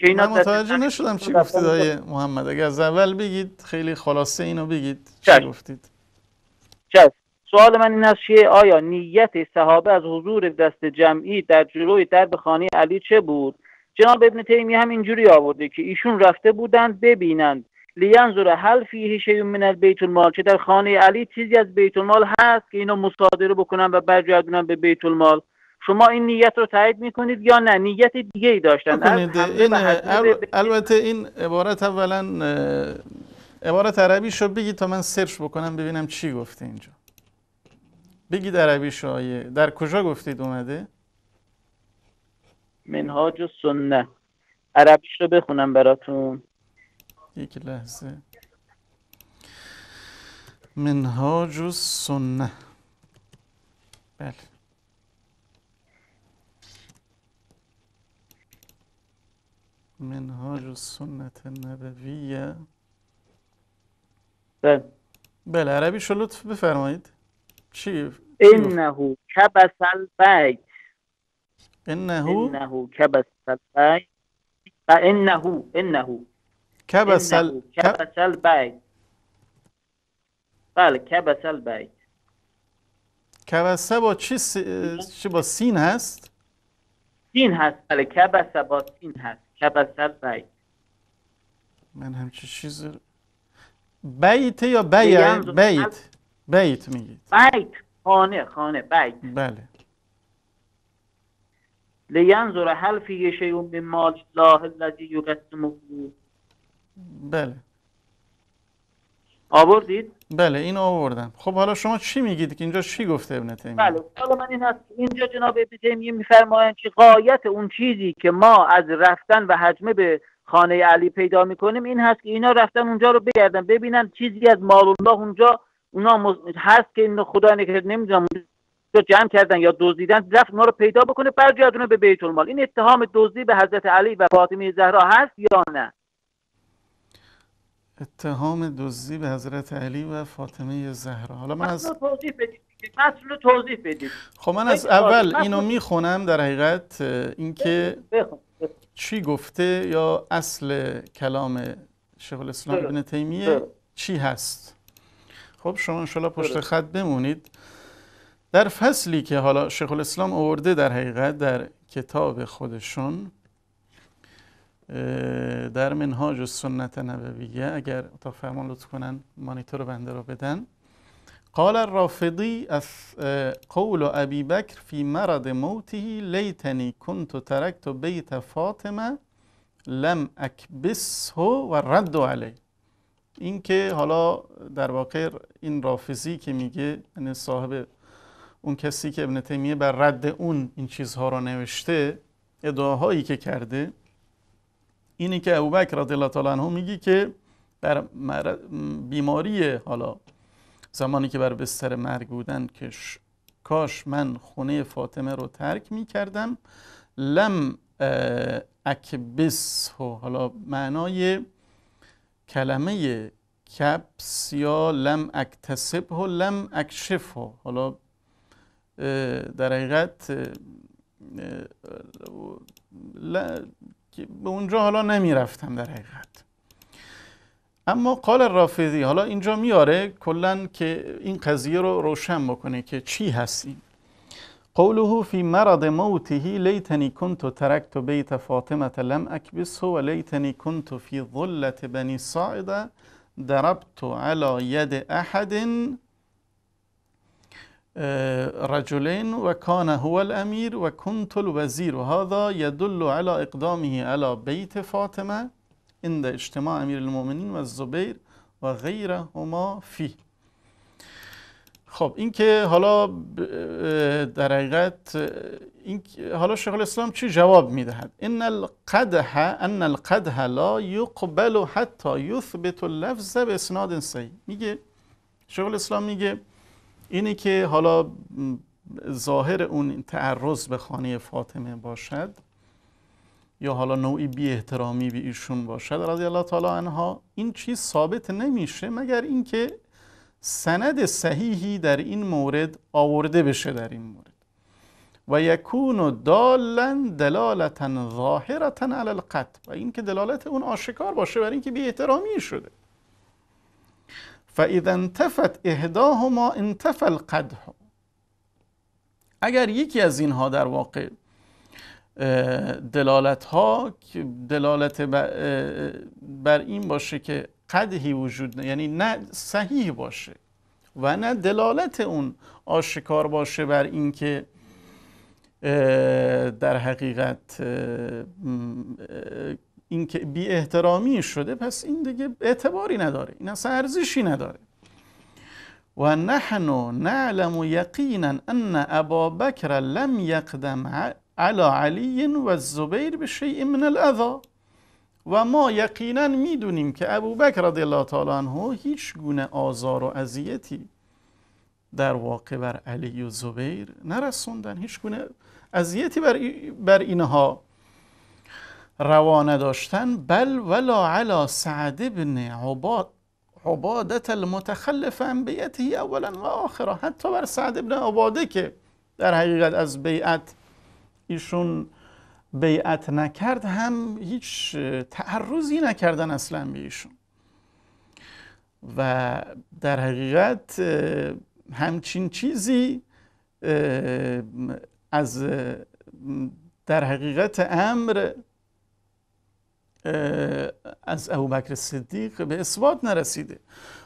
که اینا متوجه نشدم چی گفتید آیه
محمد اگر از اول بگید خیلی خلاصه اینو بگید چی گفتید
سوال من این است که آیا نیت صحابه از حضور دست جمعی در جلوی درب خانه علی چه بود جناب ابن تیمیه هم اینجوری آورده که ایشون رفته بودند ببینند لینظر هل فیه شیء من البیت المال چه در خانه علی چیزی از بیت المال هست که اینو مصادره بکنن و برگردونن به بیت المال شما این نیت رو تایید میکنید یا نه نیت دیگه ای داشتن این البته این عبارت
اولا عبارت عربی شو بگید تا من سرچ بکنم ببینم چی گفته اینجا بگید عربی شایه در کجا گفتید اومده
منهاج سنه عربیش رو بخونم براتون
یک لحظه منهاج و سنه بله منهاج و سنت نبویه بله بله عربی شو لطف
بفرمایید چی؟ انه کبس البیت انه انه کبس البیت اینهو انه کبسل کبسل بیت بله کبسل بیت
کبسه با چی س... چی با سین هست
سین هست بله کبسه با سین هست کبسل بیت
من همچه چیز بیت یا بیت بیت بیت میگید
بیت خانه خانه بیت بله لینظر هل فی شیء مال الله الذی یقسمه بله آوردید؟
بله این آوردم خب حالا شما چی میگید که اینجا چی گفته ابن تیمیه؟ بله
حالا من این هست اینجا جناب ابن تیمیه میفرمایند که قایت اون چیزی که ما از رفتن و حجمه به خانه علی پیدا میکنیم این هست که اینا رفتن اونجا رو بگردن ببینن چیزی از مال الله اونجا اونا هست که این خدا نکرد نمیدونم جمع کردن یا دزدیدن رفت ما رو پیدا بکنه برگردونه به بیت المال این اتهام دزدی به حضرت علی و فاطمه زهرا هست یا نه
اتهام دزدی به حضرت علی و فاطمه زهرا حالا من از
توضیح توضیح خب من از اول اینو
میخونم در حقیقت اینکه چی گفته یا اصل کلام شیخ الاسلام ابن تیمیه چی هست خب شما انشالله پشت خط بمونید در فصلی که حالا شیخ الاسلام آورده در حقیقت در کتاب خودشون در منهاج و سنت نبویه اگر تا فرمان لطف کنن مانیتور بنده رو بدن قال الرافضی از قول ابی بکر فی مرض موته لیتنی کنت ترکت بیت فاطمه لم اکبسه و رد علی. این که حالا در واقع این رافضی که میگه این یعنی صاحب اون کسی که ابن تیمیه بر رد اون این چیزها رو نوشته ادعاهایی که کرده اینی که ابوبکر رضی الله تعالی عنه میگی که بر بیماری حالا زمانی که بر بستر مرگ بودن که کاش من خونه فاطمه رو ترک میکردم لم اکبس حالا معنای کلمه کبس یا لم اکتسب و لم اکشف حالا در حقیقت که به اونجا حالا نمیرفتم در حقیقت اما قال رافضی حالا اینجا میاره کلا که این قضیه رو روشن بکنه که چی هستیم قوله فی مرض موته لیتنی کنت ترکت بیت فاطمه لم اکبس و لیتنی کنت فی ظلت بنی ساعد دربت علی ید احد آه، رجلين وكان هو الأمير وكنت الوزير وهذا يدل على إقدامه على بيت فاطمة عند اجتماع أمير المؤمنين والزبير وغيرهما فيه خب این که حالا آه، در حقیقت آه، این حالا شیخ الاسلام چی جواب میدهد ان القدح ان القدح لا يقبل حتى يثبت اللفظ باسناد صحیح میگه شیخ الاسلام میگه اینه که حالا ظاهر اون تعرض به خانه فاطمه باشد یا حالا نوعی بی احترامی به ایشون باشد رضی الله تعالی عنها این چیز ثابت نمیشه مگر اینکه سند صحیحی در این مورد آورده بشه در این مورد و یکون دالا دلالتا ظاهرتا علی القتل و اینکه دلالت اون آشکار باشه برای اینکه بی احترامی شده فاذا انتفت اهداهما انتفی القدح اگر یکی از اینها در واقع دلالت ها دلالت بر این باشه که قدحی وجود نه یعنی نه صحیح باشه و نه دلالت اون آشکار باشه بر اینکه در حقیقت این که بی احترامی شده پس این دیگه اعتباری نداره این اصلا ارزشی نداره و نحن نعلم یقینا ان ابا بکر لم یقدم علی علی و زبیر به شیء من الاذا و ما یقینا میدونیم که ابو بکر رضی الله تعالی عنه هیچ گونه آزار و اذیتی در واقع بر علی و زبیر نرسوندن هیچ گونه اذیتی بر, بر اینها روانه داشتن بل ولا علی سعد ابن عباد عبادت المتخلف انبیته اولا و آخرا حتی بر سعد ابن عباده که در حقیقت از بیعت ایشون بیعت نکرد هم هیچ تعرضی نکردن اصلا به ایشون و در حقیقت همچین چیزی از در حقیقت امر از ابوبکر صدیق به اثبات نرسیده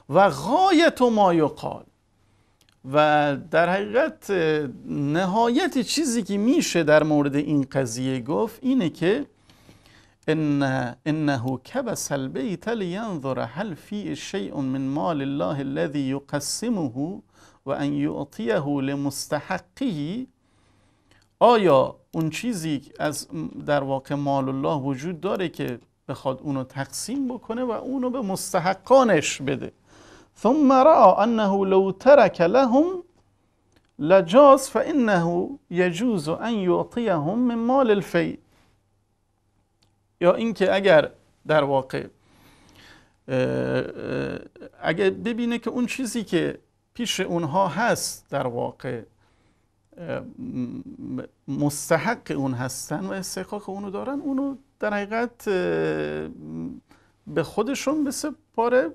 و غایت و ما و در حقیقت نهایت چیزی که میشه در مورد این قضیه گفت اینه که ان انه کبس البيت لينظر هل في شيء من مال الله الذي يقسمه و يعطيه لمستحقه آیا اون چیزی از در واقع مال الله وجود داره که بخواد اونو تقسیم بکنه و اونو به مستحقانش بده ثم را انه لو ترک لهم لجاز فانه یجوز ان یعطیهم من مال الفی یا اینکه اگر در واقع اگر ببینه که اون چیزی که پیش اونها هست در واقع مستحق اون هستن و استحقاق اونو دارن اونو در حقیقت به خودشون پاره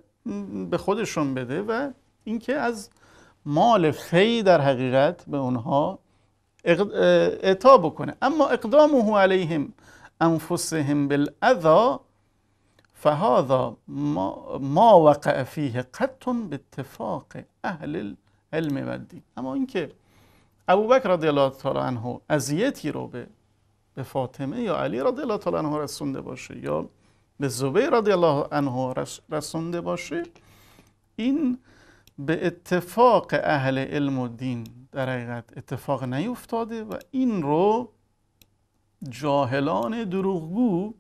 به خودشون بده و اینکه از مال فی در حقیقت به اونها اعطا بکنه اما اقدامه علیهم انفسهم بالاذا فهذا ما, ما وقع فیه قط باتفاق اهل العلم و اما اینکه ابوبکر رضی الله تعالی عنه اذیتی رو به به فاطمه یا علی رضی الله تعالی رسونده باشه یا به زبیر رضی الله عنه رسونده باشه این به اتفاق اهل علم و دین در حقیقت اتفاق نیفتاده و این رو جاهلان دروغگو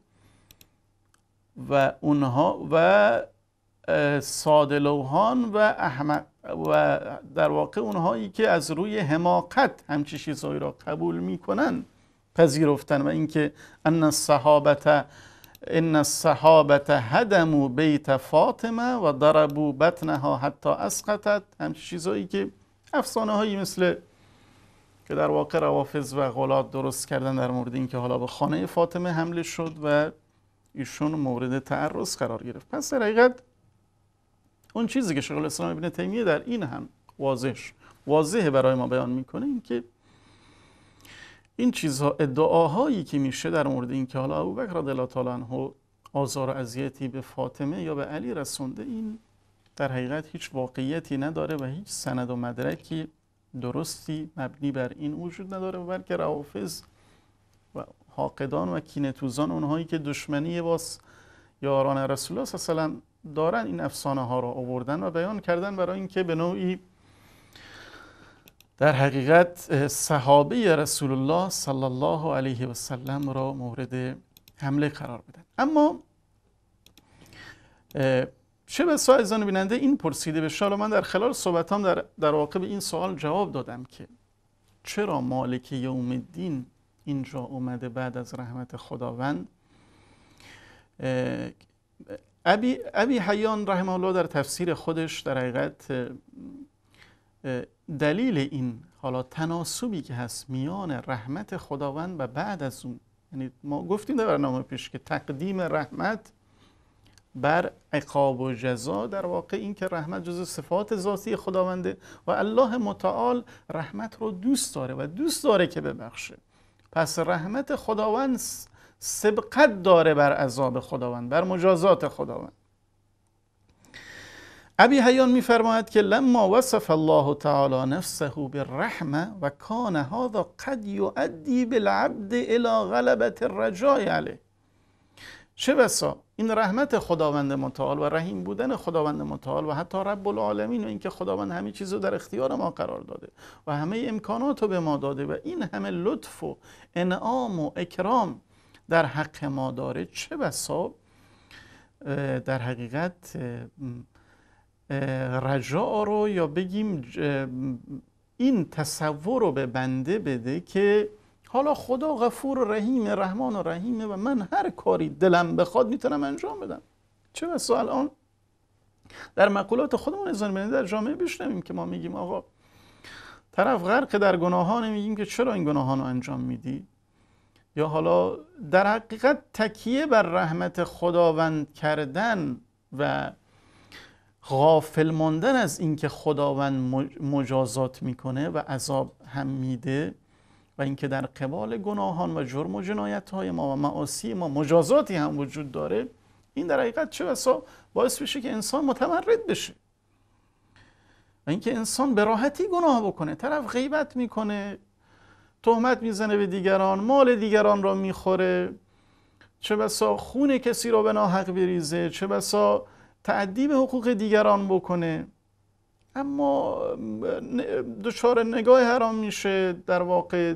و اونها و سادلوهان و احمق و در واقع اونهایی که از روی حماقت همچی چیزهایی را قبول میکنن پذیرفتن و اینکه ان الصحابت ان الصحابت هدموا بیت فاطمه و ضربوا بطنها حتی اسقطت هم چیزایی که افسانه هایی مثل که در واقع روافظ و غلات درست کردن در مورد اینکه حالا به خانه فاطمه حمله شد و ایشون مورد تعرض قرار گرفت پس در حقیقت اون چیزی که شغل اسلام ابن تیمیه در این هم واضح واضحه برای ما بیان میکنه اینکه این چیزها ادعاهایی که میشه در مورد اینکه حالا ابوبکر رضی الله تعالی آزار و اذیتی به فاطمه یا به علی رسونده این در حقیقت هیچ واقعیتی نداره و هیچ سند و مدرکی درستی مبنی بر این وجود نداره بلکه روافظ و حاقدان و کینتوزان اونهایی که دشمنی باس یاران رسول الله صلی الله علیه دارن این افسانه ها را آوردن و بیان کردن برای اینکه به نوعی در حقیقت صحابه رسول الله صلی الله علیه و سلم را مورد حمله قرار بدن اما چه بسا از بیننده این پرسیده بشه حالا من در خلال صحبتام در در واقع به این سوال جواب دادم که چرا مالک یوم الدین اینجا اومده بعد از رحمت خداوند ابی, ابی حیان رحمه الله در تفسیر خودش در حقیقت دلیل این حالا تناسبی که هست میان رحمت خداوند و بعد از اون یعنی ما گفتیم در برنامه پیش که تقدیم رحمت بر عقاب و جزا در واقع این که رحمت جز صفات ذاتی خداونده و الله متعال رحمت رو دوست داره و دوست داره که ببخشه پس رحمت خداوند سبقت داره بر عذاب خداوند بر مجازات خداوند ابی حیان میفرماید که لما وصف الله تعالی نفسه بالرحمه و کان هذا قد یؤدی بالعبد الى غلبت الرجاء علیه چه بسا این رحمت خداوند متعال و رحیم بودن خداوند متعال و حتی رب العالمین و اینکه خداوند همه چیز رو در اختیار ما قرار داده و همه امکانات رو به ما داده و این همه لطف و انعام و اکرام در حق ما داره چه بسا در حقیقت رجاع رو یا بگیم این تصور رو به بنده بده که حالا خدا غفور و رحیم رحمان و رحیمه و من هر کاری دلم بخواد میتونم انجام بدم چه بسا الان در مقولات خودمون از در جامعه بشنمیم که ما میگیم آقا طرف غرق در گناهان میگیم که چرا این گناهان رو انجام میدی یا حالا در حقیقت تکیه بر رحمت خداوند کردن و غافل ماندن از اینکه خداوند مجازات میکنه و عذاب هم میده و اینکه در قبال گناهان و جرم و جنایت های ما و معاصی ما مجازاتی هم وجود داره این در حقیقت چه بسا باعث بشه که انسان متمرد بشه و اینکه انسان به راحتی گناه بکنه طرف غیبت میکنه تهمت میزنه به دیگران مال دیگران را میخوره چه بسا خون کسی را به ناحق بریزه چه بسا تعدی به حقوق دیگران بکنه اما دچار نگاه حرام میشه در واقع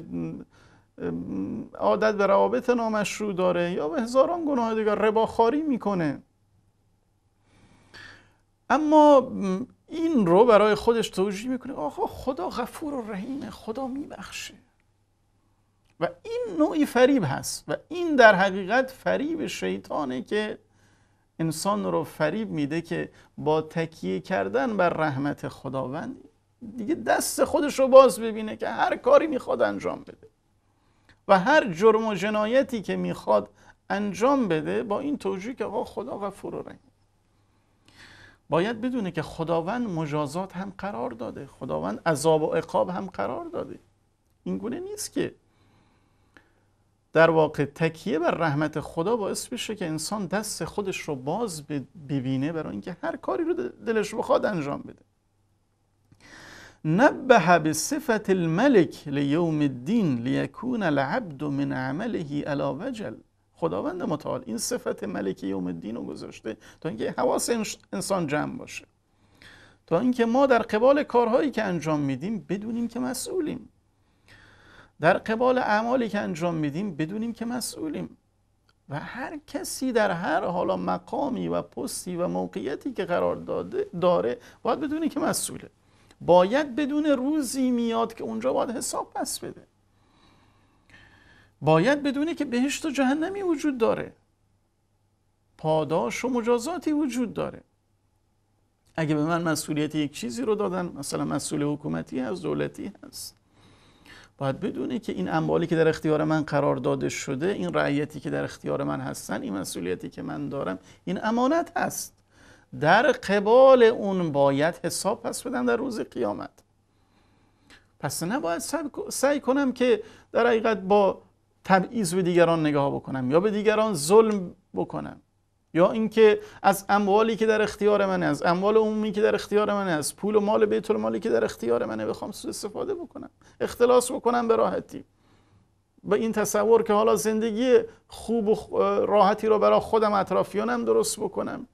عادت به روابط نامشروع داره یا به هزاران گناه دیگر رباخاری میکنه اما این رو برای خودش توجیه میکنه آقا خدا غفور و رحیمه خدا میبخشه و این نوعی فریب هست و این در حقیقت فریب شیطانه که انسان رو فریب میده که با تکیه کردن بر رحمت خداوند دیگه دست خودش رو باز ببینه که هر کاری میخواد انجام بده و هر جرم و جنایتی که میخواد انجام بده با این توجیه که آقا خدا غفور و رحیم باید بدونه که خداوند مجازات هم قرار داده خداوند عذاب و عقاب هم قرار داده این گونه نیست که در واقع تکیه بر رحمت خدا باعث بشه که انسان دست خودش رو باز ببینه برای اینکه هر کاری رو دلش بخواد انجام بده نبه به صفت الملک لیوم الدین لیکون العبد من عمله علا وجل خداوند متعال این صفت ملک یوم الدین رو گذاشته تا اینکه حواس انسان جمع باشه تا اینکه ما در قبال کارهایی که انجام میدیم بدونیم که مسئولیم در قبال اعمالی که انجام میدیم بدونیم که مسئولیم و هر کسی در هر حالا مقامی و پستی و موقعیتی که قرار داده داره باید بدونه که مسئوله باید بدون روزی میاد که اونجا باید حساب پس بده باید بدونه که بهشت و جهنمی وجود داره پاداش و مجازاتی وجود داره اگه به من مسئولیت یک چیزی رو دادن مثلا مسئول حکومتی هست دولتی هست باید بدونه که این اموالی که در اختیار من قرار داده شده این رعیتی که در اختیار من هستن این مسئولیتی که من دارم این امانت هست در قبال اون باید حساب پس بدم در روز قیامت پس نباید سعی کنم که در حقیقت با تبعیض به دیگران نگاه بکنم یا به دیگران ظلم بکنم یا اینکه از اموالی که در اختیار منه از اموال عمومی که در اختیار منه از پول و مال بیت المالی که در اختیار منه بخوام سوء استفاده بکنم اختلاس بکنم به راحتی و این تصور که حالا زندگی خوب و راحتی رو برای خودم اطرافیانم درست بکنم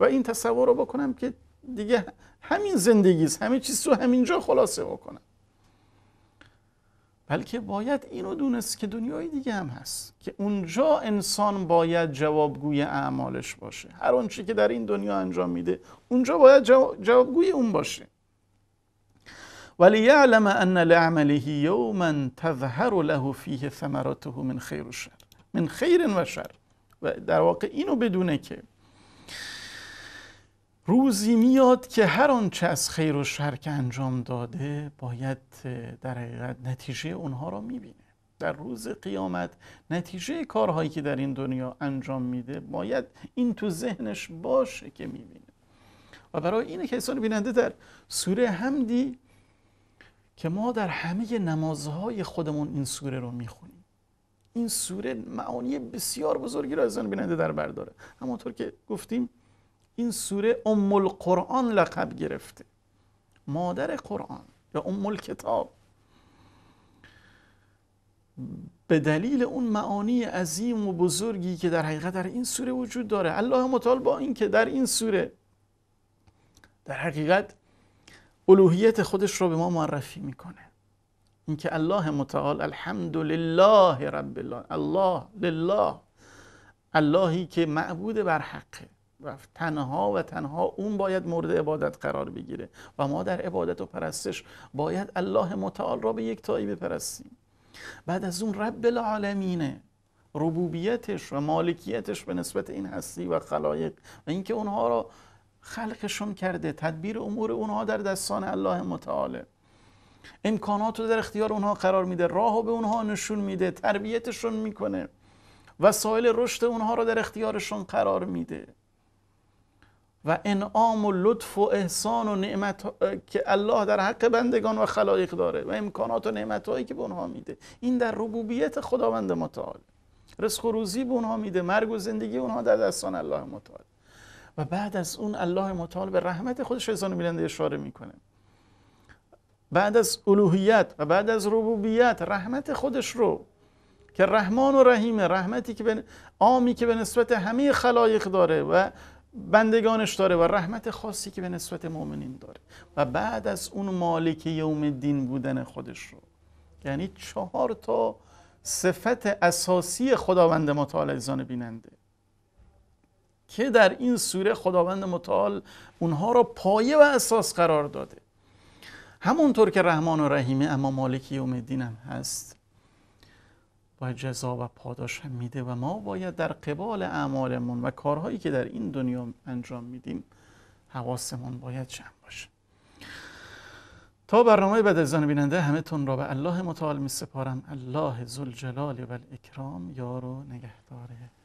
و این تصور رو بکنم که دیگه همین زندگیست همه چیز رو همینجا خلاصه بکنم بلکه باید اینو دونست که دنیای دیگه هم هست که اونجا انسان باید جوابگوی اعمالش باشه هر آنچه که در این دنیا انجام میده اونجا باید جوابگوی اون باشه ولی یعلم ان لعمله یوما تظهر له فیه ثمراته من خیر و شر من خیر و شر و در واقع اینو بدونه که روزی میاد که هر آنچه از خیر و شر که انجام داده باید در حقیقت نتیجه اونها را میبینه در روز قیامت نتیجه کارهایی که در این دنیا انجام میده باید این تو ذهنش باشه که میبینه و برای اینه که بیننده در سوره حمدی که ما در همه نمازهای خودمون این سوره رو میخونیم این سوره معانی بسیار بزرگی را از بیننده در برداره همانطور که گفتیم این سوره ام القرآن لقب گرفته مادر قرآن یا ام الکتاب به دلیل اون معانی عظیم و بزرگی که در حقیقت در این سوره وجود داره الله متعال با اینکه در این سوره در حقیقت الوهیت خودش رو به ما معرفی میکنه اینکه الله متعال الحمد لله رب الله الله لله اللهی که معبود بر حقه رفت تنها و تنها اون باید مورد عبادت قرار بگیره و ما در عبادت و پرستش باید الله متعال را به یک تایی بپرستیم بعد از اون رب العالمینه ربوبیتش و مالکیتش به نسبت این هستی و خلایق و اینکه اونها را خلقشون کرده تدبیر امور اونها در دستان الله متعاله امکانات رو در اختیار اونها قرار میده راه رو به اونها نشون میده تربیتشون میکنه وسایل رشد اونها رو در اختیارشون قرار میده و انعام و لطف و احسان و نعمت که الله در حق بندگان و خلایق داره و امکانات و نعمت که به اونها میده این در ربوبیت خداوند متعال رزق و روزی به اونها میده مرگ و زندگی اونها در دستان الله متعال و بعد از اون الله متعال به رحمت خودش رسان میلنده اشاره میکنه بعد از الوهیت و بعد از ربوبیت رحمت خودش رو که رحمان و رحیمه رحمتی که به عامی که به نسبت همه خلایق داره و بندگانش داره و رحمت خاصی که به نسبت مؤمنین داره و بعد از اون مالک یوم دین بودن خودش رو یعنی چهار تا صفت اساسی خداوند متعال عزیزان بیننده که در این سوره خداوند متعال اونها را پایه و اساس قرار داده همونطور که رحمان و رحیمه اما مالک یوم دین هم هست جزا و پاداش هم میده و ما باید در قبال اعمالمون و کارهایی که در این دنیا انجام میدیم حواسمون باید جمع باشه تا برنامه بعد از بیننده همه تون را به الله متعال می سپارم الله زلجلال و الاکرام یار و نگهداره